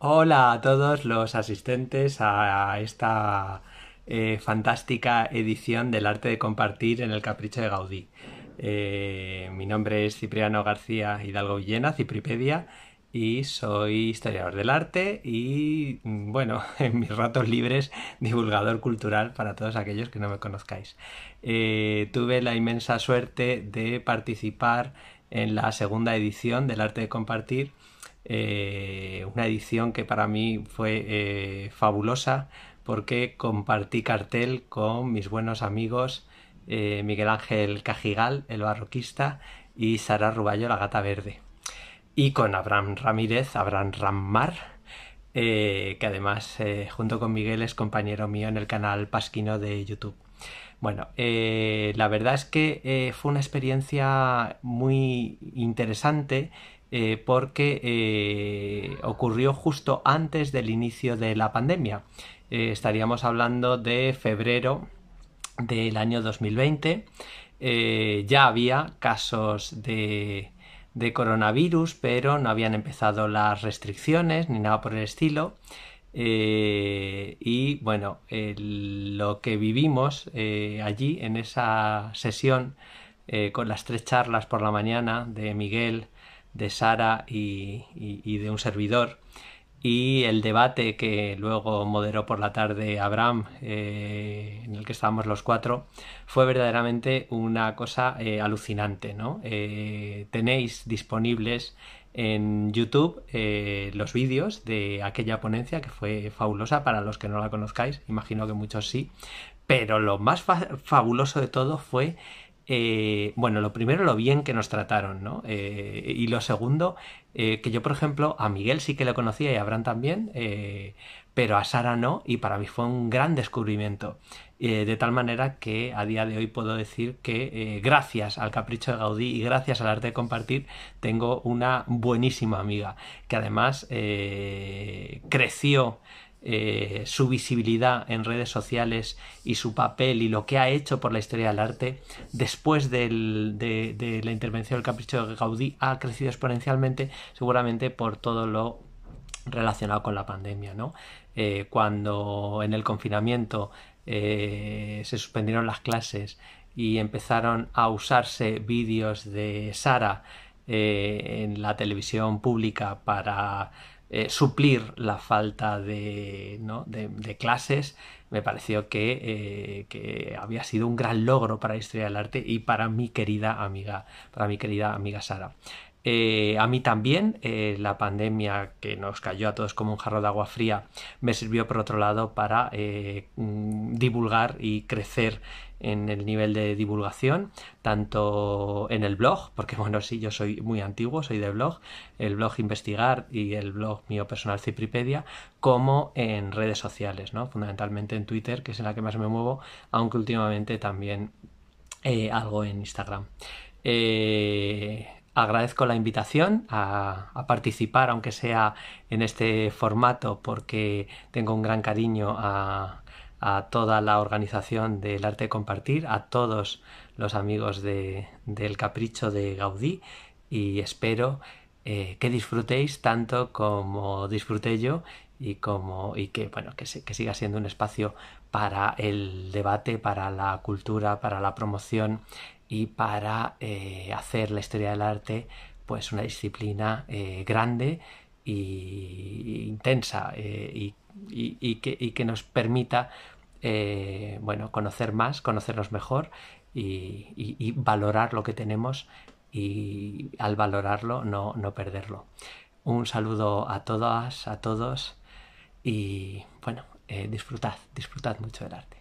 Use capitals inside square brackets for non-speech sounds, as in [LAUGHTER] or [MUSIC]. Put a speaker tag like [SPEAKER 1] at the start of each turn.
[SPEAKER 1] Hola a todos los asistentes a esta eh, fantástica edición del arte de compartir en el capricho de Gaudí. Eh, mi nombre es Cipriano García Hidalgo Villena, Cipripedia, y soy historiador del arte y, mm, bueno, [LAUGHS] en mis ratos libres, divulgador cultural para todos aquellos que no me conozcáis. Eh, tuve la inmensa suerte de participar en la segunda edición del arte de compartir eh, una edición que para mí fue eh, fabulosa porque compartí cartel con mis buenos amigos eh, Miguel Ángel Cajigal, el barroquista, y Sara Ruballo, la gata verde. Y con Abraham Ramírez, Abraham Rammar, que además junto con Miguel es compañero mío en el canal Pasquino de YouTube. Bueno, la verdad es que fue una experiencia muy interesante eh, porque eh, ocurrió justo antes del inicio de la pandemia. Eh, estaríamos hablando de febrero del año 2020. ya había casos de, coronavirus, pero no habían empezado las restricciones ni nada por el estilo. y bueno, lo que vivimos allí en esa sesión con las tres charlas por la mañana de Miguel, de Sara y, de un servidor y el debate que luego moderó por la tarde Abraham, eh, en el que estábamos los cuatro, fue verdaderamente una cosa eh, alucinante. ¿no? Eh, tenéis disponibles en YouTube los vídeos de aquella ponencia que fue fabulosa para los que no la conozcáis, imagino que muchos sí, pero lo más fabuloso de todo fue eh, bueno, lo primero, lo bien que nos trataron, ¿no? Eh, y lo segundo, eh, que yo, por ejemplo, a Miguel sí que lo conocía y a Abraham también, pero a Sara no, y para mí fue un gran descubrimiento. de tal manera que a día de hoy puedo decir que gracias al capricho de Gaudí y gracias al arte de compartir, tengo una buenísima amiga que además creció eh, su visibilidad en redes sociales y su papel y lo que ha hecho por la historia del arte, después de, la intervención del capricho de Gaudí, ha crecido exponencialmente, seguramente por todo lo relacionado con la pandemia, ¿no? Eh, cuando en el confinamiento eh, se suspendieron las clases y empezaron a usarse vídeos de Sara en la televisión pública para eh, suplir la falta de, clases, me pareció que, eh, que, había sido un gran logro para la historia del arte y para mi querida amiga, para mi querida amiga Sara. Eh, a mí también eh, la pandemia que nos cayó a todos como un jarro de agua fría me sirvió por otro lado para eh, mm, divulgar y crecer en el nivel de divulgación, tanto en el blog, porque [LAUGHS] bueno, sí, yo soy muy antiguo, soy de blog, el blog Investigar y el blog mío personal Cipripedia, como en redes sociales, ¿no? Fundamentalmente en Twitter, que es en la que más me muevo, aunque últimamente también algo en Instagram. Eh, agradezco la invitación a, participar, aunque sea en este formato, porque tengo un gran cariño a, toda la organización del arte de compartir, a todos los amigos del capricho de Gaudí y espero eh, que disfrutéis tanto como disfruté yo y como y que bueno que, que siga siendo un espacio para el debate, para la cultura, para la promoción y para eh, hacer la historia del arte pues una disciplina eh, grande e intensa eh, y, que, nos permita bueno, conocer más, conocernos mejor y, valorar lo que tenemos y al valorarlo no, no perderlo. Un saludo a todas, a todos y bueno, disfrutad, disfrutad mucho del arte.